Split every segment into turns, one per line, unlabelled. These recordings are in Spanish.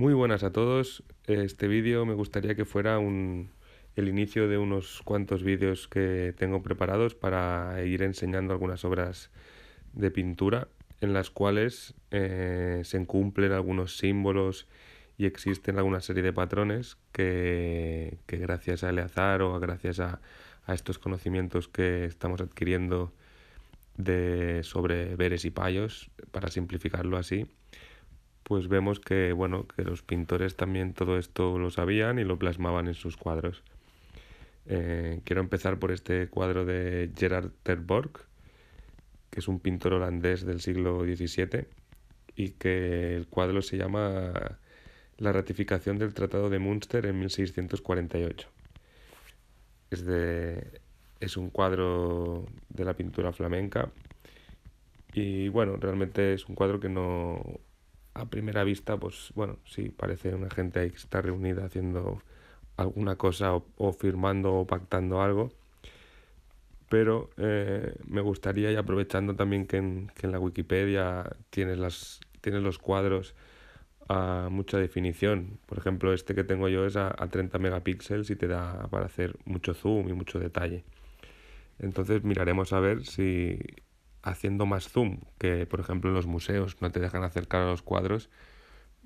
Muy buenas a todos. Este vídeo me gustaría que fuera el inicio de unos cuantos vídeos que tengo preparados para ir enseñando algunas obras de pintura en las cuales eh, se cumplen algunos símbolos y existen alguna serie de patrones que, gracias a azar o gracias a, estos conocimientos que estamos adquiriendo de, sobre veres y payos, para simplificarlo así, pues vemos que, bueno, que los pintores también todo esto lo sabían y lo plasmaban en sus cuadros. Eh, quiero empezar por este cuadro de Gerard Terborg, que es un pintor holandés del siglo XVII y que el cuadro se llama La ratificación del Tratado de Münster en 1648. es un cuadro de la pintura flamenca y bueno, realmente es un cuadro que no, a primera vista, pues bueno, sí, parece una gente ahí que está reunida haciendo alguna cosa o, firmando o pactando algo. Pero eh, me gustaría, y aprovechando también que en, la Wikipedia tienes, las, tienes los cuadros a mucha definición. Por ejemplo, este que tengo yo es a 30 megapíxeles y te da para hacer mucho zoom y mucho detalle. Entonces miraremos a ver si, haciendo más zoom, que por ejemplo en los museos no te dejan acercar a los cuadros,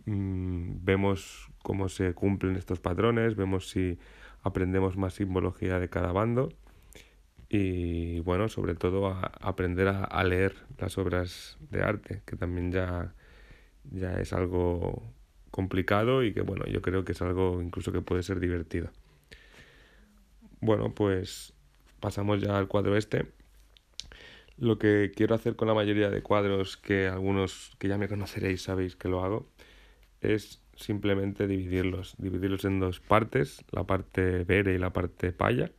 mm, vemos cómo se cumplen estos patrones, vemos si aprendemos más simbología de cada bando y bueno, sobre todo aprender a, a, leer las obras de arte, que también ya, ya es algo complicado y que bueno, yo creo que es algo incluso que puede ser divertido. Bueno, pues pasamos ya al cuadro este. Lo que quiero hacer con la mayoría de cuadros, que algunos que ya me conoceréis sabéis que lo hago, es simplemente dividirlos, dividirlos en dos partes, la parte verde y la parte paya,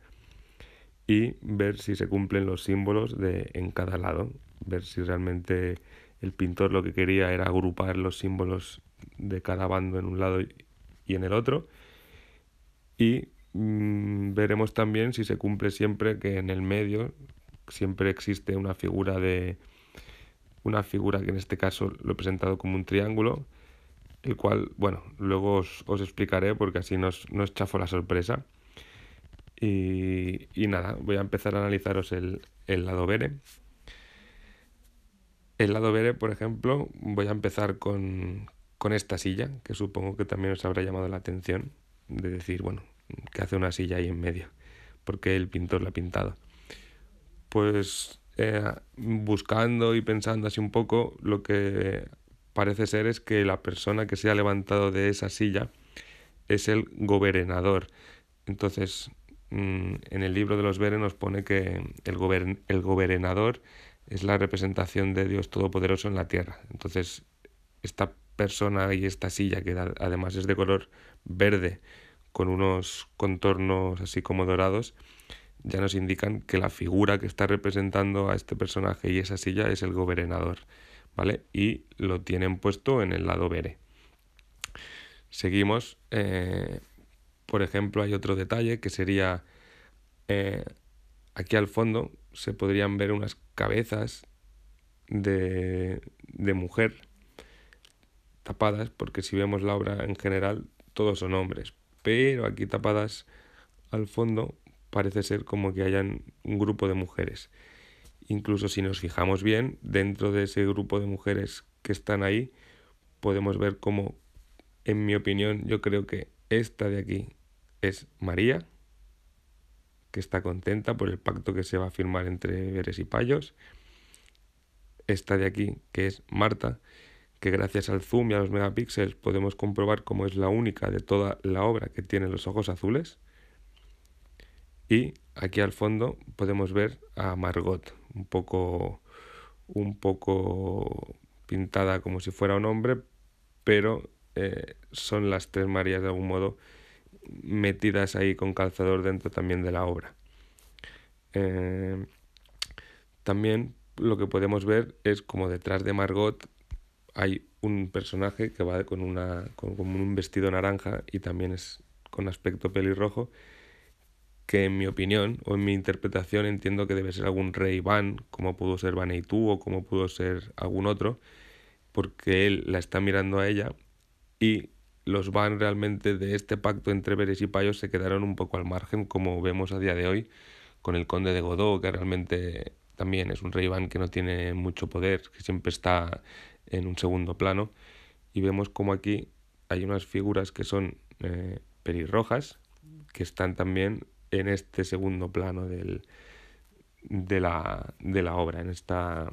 y ver si se cumplen los símbolos de, en cada lado, ver si realmente el pintor lo que quería era agrupar los símbolos de cada bando en un lado y en el otro, y mm, veremos también si se cumple siempre que en el medio siempre existe una figura de una figura que en este caso lo he presentado como un triángulo, el cual, bueno, luego os, os explicaré porque así no os, chafo la sorpresa. Y, y, nada, voy a empezar a analizaros el, el lado Bere. El lado Bere, por ejemplo, voy a empezar con, con esta silla, que supongo que también os habrá llamado la atención, de decir, bueno, que hace una silla ahí en medio, porque el pintor la ha pintado pues eh, buscando y pensando así un poco, lo que parece ser es que la persona que se ha levantado de esa silla es el gobernador. Entonces, mm, en el libro de los veres nos pone que el, el gobernador es la representación de Dios Todopoderoso en la tierra. Entonces, esta persona y esta silla, que además es de color verde, con unos contornos así como dorados, ya nos indican que la figura que está representando a este personaje y esa silla es el gobernador, ¿vale? Y lo tienen puesto en el lado bere. Seguimos, eh, por ejemplo, hay otro detalle que sería, eh, aquí al fondo se podrían ver unas cabezas de, de mujer tapadas, porque si vemos la obra en general, todos son hombres, pero aquí tapadas al fondo parece ser como que hayan un grupo de mujeres. Incluso si nos fijamos bien, dentro de ese grupo de mujeres que están ahí, podemos ver como, en mi opinión, yo creo que esta de aquí es María, que está contenta por el pacto que se va a firmar entre Veres y Payos. Esta de aquí, que es Marta, que gracias al zoom y a los megapíxeles podemos comprobar cómo es la única de toda la obra que tiene los ojos azules. Y aquí al fondo podemos ver a Margot, un poco, un poco pintada como si fuera un hombre, pero eh, son las tres Marías de algún modo metidas ahí con calzador dentro también de la obra. Eh, también lo que podemos ver es como detrás de Margot hay un personaje que va con, una, con un vestido naranja y también es con aspecto pelirrojo que en mi opinión o en mi interpretación entiendo que debe ser algún rey Van, como pudo ser Van Eitu o como pudo ser algún otro, porque él la está mirando a ella y los Van realmente de este pacto entre Beres y Payos se quedaron un poco al margen, como vemos a día de hoy con el conde de Godó, que realmente también es un rey Van que no tiene mucho poder, que siempre está en un segundo plano. Y vemos como aquí hay unas figuras que son eh, que están también en este segundo plano del, de, la, de la obra, en esta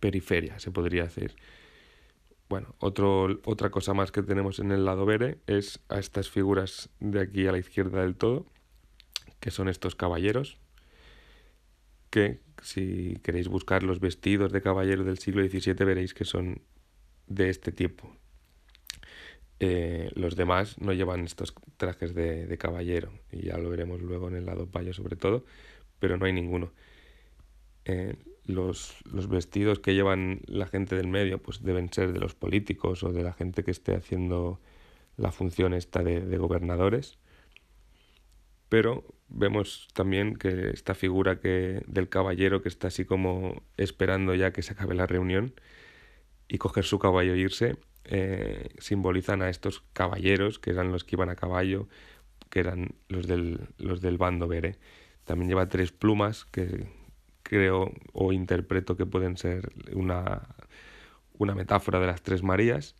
periferia, se podría hacer. Bueno, otra cosa más que tenemos en el lado verde es a estas figuras de aquí a la izquierda del todo, que son estos caballeros, que si queréis buscar los vestidos de caballero del siglo XVII veréis que son de este tipo, eh, los demás no llevan estos trajes de, caballero, y ya lo veremos luego en el lado payo sobre todo, pero no hay ninguno. Eh, los, vestidos que llevan la gente del medio pues deben ser de los políticos o de la gente que esté haciendo la función esta de, de gobernadores, pero vemos también que esta figura que, del caballero que está así como esperando ya que se acabe la reunión y coger su caballo e irse, eh, simbolizan a estos caballeros, que eran los que iban a caballo, que eran los del, los del bando Bere. También lleva tres plumas que creo o interpreto que pueden ser una, una metáfora de las tres Marías.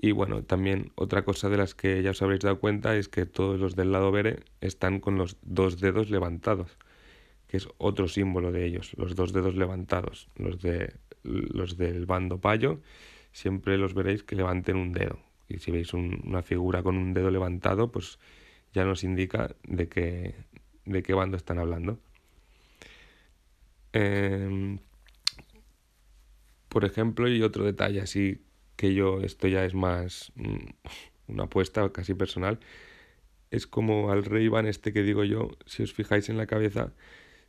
Y bueno, también otra cosa de las que ya os habréis dado cuenta es que todos los del lado Bere están con los dos dedos levantados, que es otro símbolo de ellos, los dos dedos levantados, los, de, los del bando Payo siempre los veréis que levanten un dedo. Y si veis una figura con un dedo levantado, pues ya nos indica de qué, de qué bando están hablando. Em, por ejemplo, y otro detalle así que yo, esto ya es más mm, una apuesta casi personal, es como al rey Iván este que digo yo, si os fijáis en la cabeza,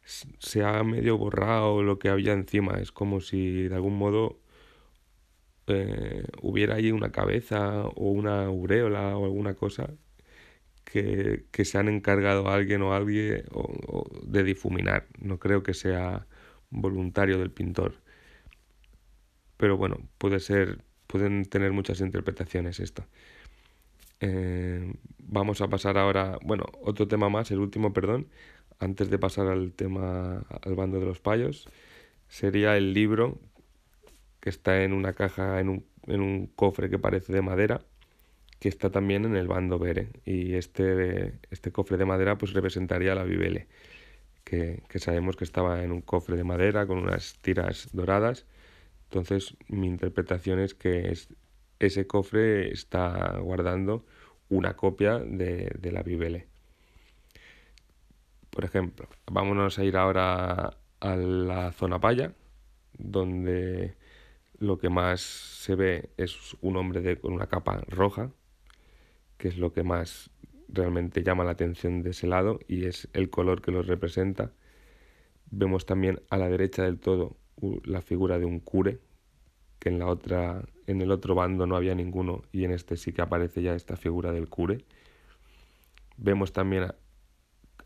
se ha medio borrado lo que había encima, es como si de algún modo eh, hubiera ahí una cabeza o una ureola o alguna cosa que, se han encargado a alguien o alguien de difuminar. No creo que sea voluntario del pintor. Pero bueno, puede ser, pueden tener muchas interpretaciones esto. Eh, vamos a pasar ahora, bueno, otro tema más, el último, perdón, antes de pasar al tema al bando de los payos, sería el libro que está en una caja, en un, en un cofre que parece de madera, que está también en el bando Bere. ¿eh? Y este, este cofre de madera pues representaría la Bibele, que, sabemos que estaba en un cofre de madera con unas tiras doradas. Entonces mi interpretación es que ese cofre está guardando una copia de, de la Bibele. Por ejemplo, vámonos a ir ahora a la zona paya, donde lo que más se ve es un hombre con una capa roja, que es lo que más realmente llama la atención de ese lado y es el color que lo representa. Vemos también a la derecha del todo la figura de un cure, que en la otra en el otro bando no había ninguno y en este sí que aparece ya esta figura del cure. Vemos también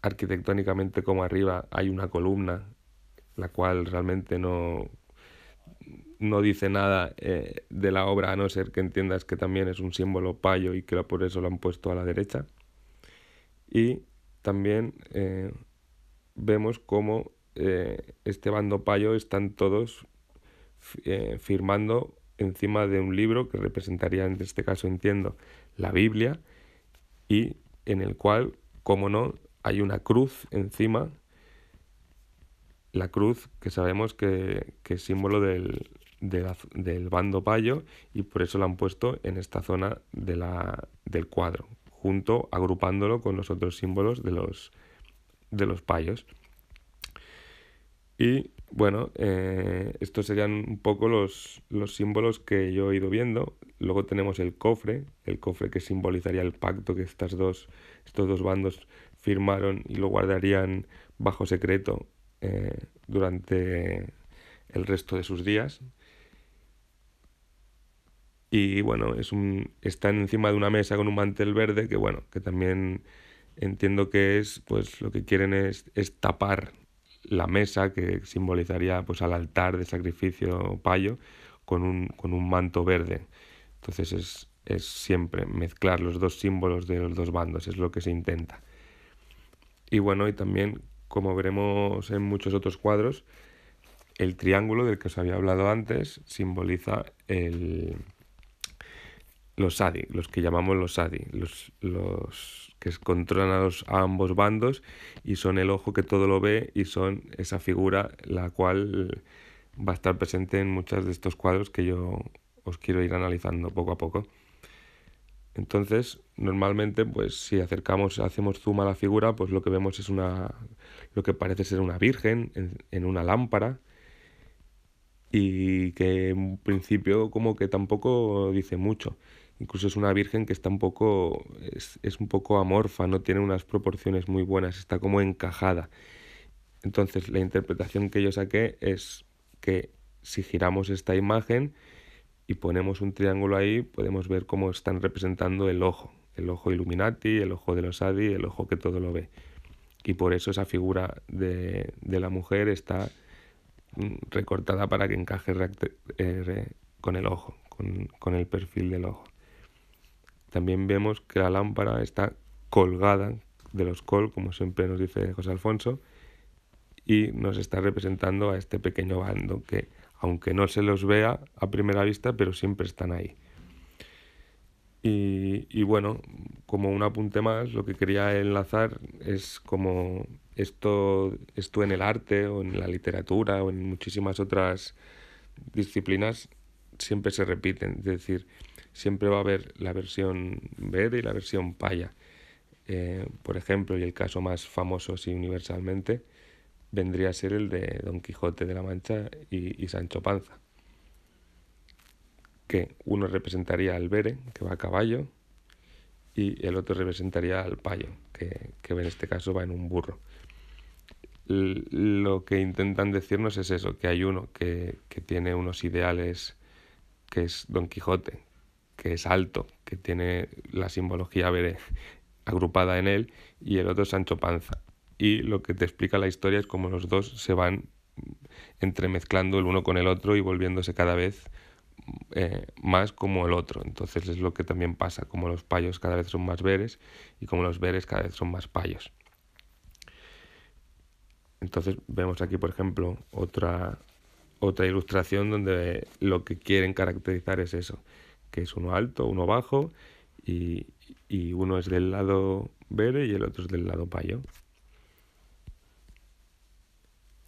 arquitectónicamente como arriba hay una columna la cual realmente no no dice nada eh, de la obra, a no ser que entiendas que también es un símbolo payo y que por eso lo han puesto a la derecha. Y también eh, vemos cómo eh, este bando payo están todos firmando encima de un libro que representaría, en este caso entiendo, la Biblia, y en el cual, como no, hay una cruz encima la cruz, que sabemos que, es símbolo del, bando payo y por eso la han puesto en esta zona de la, del cuadro, junto, agrupándolo con los otros símbolos de los, de los payos. Y bueno, eh, estos serían un poco los, símbolos que yo he ido viendo. Luego tenemos el cofre, el cofre que simbolizaría el pacto que estas dos, estos dos bandos firmaron y lo guardarían bajo secreto eh, durante el resto de sus días. Y bueno, es un, están encima de una mesa con un mantel verde que bueno, que también entiendo que es, pues lo que quieren es, tapar la mesa que simbolizaría pues al altar de sacrificio payo con un, con un manto verde. Entonces es, es siempre mezclar los dos símbolos de los dos bandos, es lo que se intenta. Y bueno, y también como veremos en muchos otros cuadros, el triángulo del que os había hablado antes simboliza el, los Sadi, los que llamamos los Sadi, los, que controlan los, a ambos bandos y son el ojo que todo lo ve y son esa figura la cual va a estar presente en muchos de estos cuadros que yo os quiero ir analizando poco a poco. Entonces, normalmente, pues si acercamos, hacemos zoom a la figura, pues lo que vemos es una, lo que parece ser una virgen en, una lámpara y que en principio como que tampoco dice mucho. Incluso es una virgen que está un poco, es, es un poco amorfa, no tiene unas proporciones muy buenas, está como encajada. Entonces, la interpretación que yo saqué es que si giramos esta imagen, y ponemos un triángulo ahí, podemos ver cómo están representando el ojo, el ojo Illuminati, el ojo de los Adi, el ojo que todo lo ve. Y por eso esa figura de, la mujer está mm, recortada para que encaje eh, con el ojo, con, con el perfil del ojo. También vemos que la lámpara está colgada de los col, como siempre nos dice José Alfonso, y nos está representando a este pequeño bando que aunque no se los vea a primera vista, pero siempre están ahí. Y, bueno, como un apunte más, lo que quería enlazar es como esto, esto en el arte o en la literatura o en muchísimas otras disciplinas siempre se repiten, es decir, siempre va a haber la versión verde y la versión paya. Eh, por ejemplo, y el caso más famoso así universalmente vendría a ser el de Don Quijote de la Mancha y, Sancho Panza. Que uno representaría al Bere, que va a caballo, y el otro representaría al payo, que, que en este caso va en un burro. lo que intentan decirnos es eso, que hay uno que, tiene unos ideales, que es Don Quijote, que es alto, que tiene la simbología bere agrupada en él, y el otro Sancho Panza, y lo que te explica la historia es cómo los dos se van entremezclando el uno con el otro y volviéndose cada vez eh, más como el otro. Entonces es lo que también pasa, como los payos cada vez son más veres y como los veres cada vez son más payos. Entonces vemos aquí, por ejemplo, otra, otra ilustración donde lo que quieren caracterizar es eso, que es uno alto, uno bajo y, y uno es del lado vere y el otro es del lado payo.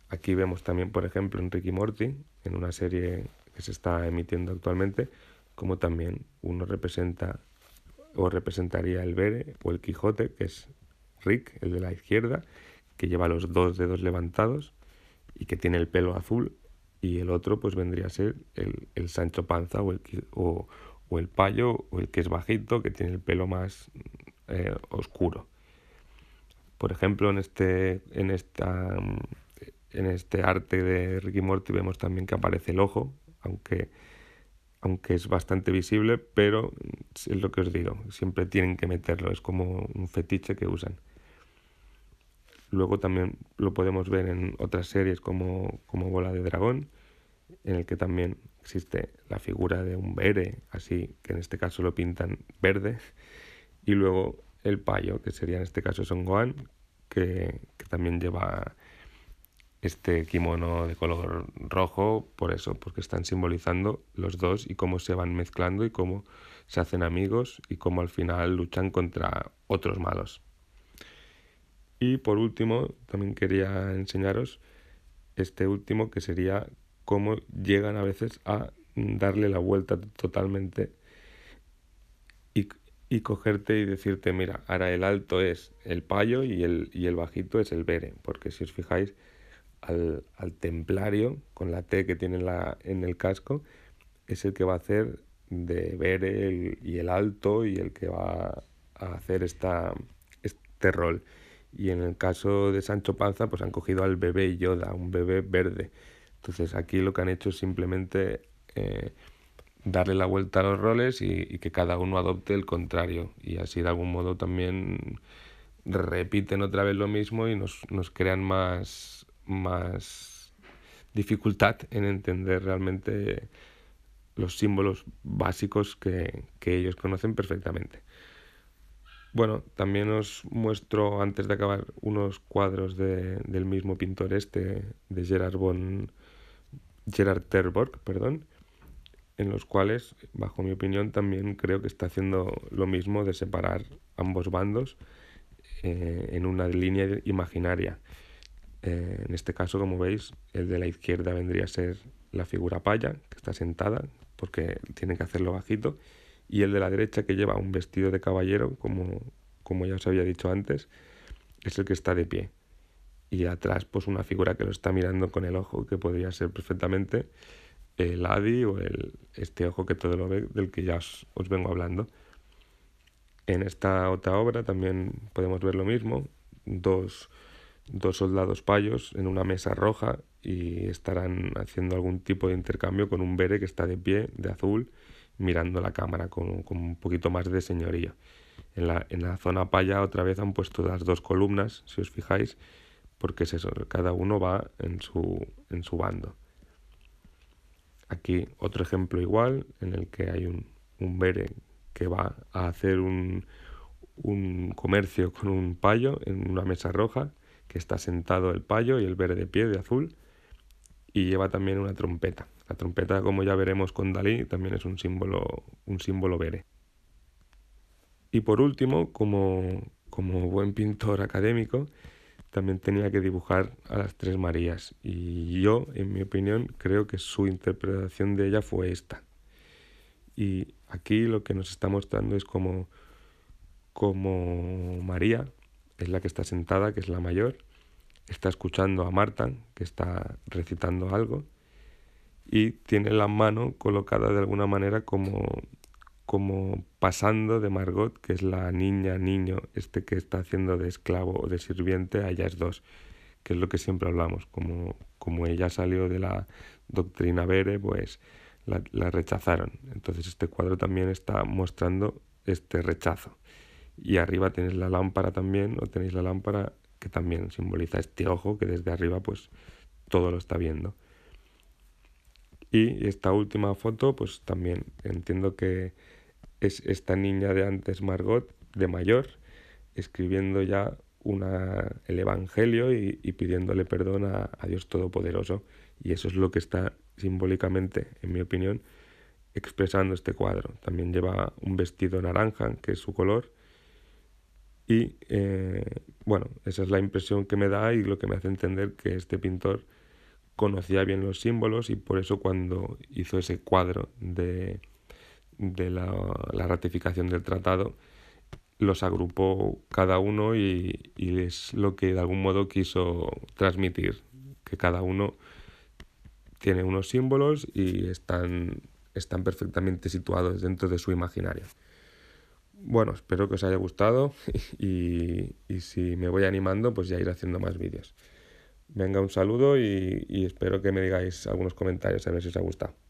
Aquí vemos también, por ejemplo, en Ricky Morty, en una serie que se está emitiendo actualmente, como también uno representa o representaría el Bere o el Quijote, que es Rick, el de la izquierda, que lleva los dos dedos levantados y que tiene el pelo azul, y el otro pues vendría a ser el, Sancho Panza o el, o, o el payo o el que es bajito, que tiene el pelo más eh, oscuro. Por ejemplo, en, este, en esta mm, en este arte de Ricky Morty vemos también que aparece el ojo, aunque, aunque es bastante visible, pero es lo que os digo, siempre tienen que meterlo, es como un fetiche que usan. Luego también lo podemos ver en otras series como, como Bola de Dragón, en el que también existe la figura de un bere, así que en este caso lo pintan verde, y luego el payo, que sería en este caso Son Gohan, que, que también lleva este kimono de color rojo, por eso, porque están simbolizando los dos y cómo se van mezclando y cómo se hacen amigos y cómo al final luchan contra otros malos. Y por último, también quería enseñaros este último que sería cómo llegan a veces a darle la vuelta totalmente y, cogerte y decirte, mira, ahora el alto es el payo y y el bajito es el bere, porque si os fijáis, al, templario, con la T que tiene en, la, en el casco, es el que va a hacer de ver y el alto y el que va a hacer esta, este rol. Y en el caso de Sancho Panza, pues han cogido al bebé Yoda, un bebé verde. Entonces aquí lo que han hecho es simplemente eh, darle la vuelta a los roles y, que cada uno adopte el contrario. Y así de algún modo también repiten otra vez lo mismo y nos crean más, más dificultad en entender realmente los símbolos básicos que, ellos conocen perfectamente. Bueno, también os muestro antes de acabar unos cuadros del mismo pintor este, de Gerard von Gerard Terborg, perdón, en los cuales, bajo mi opinión, también creo que está haciendo lo mismo de separar ambos bandos eh, en una línea imaginaria. Eh, en este caso, como veis, el de la izquierda vendría a ser la figura paya, que está sentada, porque tiene que hacerlo bajito, y el de la derecha, que lleva un vestido de caballero, como, como ya os había dicho antes, es el que está de pie. Y atrás, pues una figura que lo está mirando con el ojo, que podría ser perfectamente el Adi o el, este ojo que todo lo ve, del que ya os, os vengo hablando. En esta otra obra también podemos ver lo mismo, dos dos soldados payos en una mesa roja y estarán haciendo algún tipo de intercambio con un bere que está de pie, de azul, mirando la cámara con, un poquito más de señoría. En la, zona paya otra vez han puesto las dos columnas, si os fijáis, porque es eso, cada uno va en su, en su bando. Aquí otro ejemplo igual, en el que hay un, bere que va a hacer un, un comercio con un payo en una mesa roja que está sentado el payo y el verde pie de azul, y lleva también una trompeta. La trompeta, como ya veremos con Dalí, también es un símbolo, un símbolo Y por último, como, como buen pintor académico, también tenía que dibujar a las Tres Marías. Y yo, en mi opinión, creo que su interpretación de ella fue esta. Y aquí lo que nos está mostrando es como, como María es la que está sentada, que es la mayor, está escuchando a Marta, que está recitando algo, y tiene la mano colocada de alguna manera como, como pasando de Margot, que es la niña, niño, este que está haciendo de esclavo o de sirviente a ellas dos, que es lo que siempre hablamos, como, ella salió de la doctrina Bere, pues la rechazaron. Entonces este cuadro también está mostrando este rechazo y arriba tenéis la lámpara también, o tenéis la lámpara que también simboliza este ojo que desde arriba pues todo lo está viendo. Y esta última foto pues también entiendo que es esta niña de antes Margot de mayor escribiendo ya una, el Evangelio y, pidiéndole perdón a Dios Todopoderoso. Y eso es lo que está simbólicamente, en mi opinión, expresando este cuadro. También lleva un vestido naranja, que es su color, y eh, bueno, esa es la impresión que me da y lo que me hace entender que este pintor conocía bien los símbolos y por eso cuando hizo ese cuadro de, de la, ratificación del tratado, los agrupó cada uno y, es lo que de algún modo quiso transmitir, que cada uno tiene unos símbolos y están, están perfectamente situados dentro de su imaginario. Bueno, espero que os haya gustado y, si me voy animando, pues ya iré haciendo más vídeos. Venga, un saludo y, y espero que me digáis algunos comentarios a ver si os ha gustado.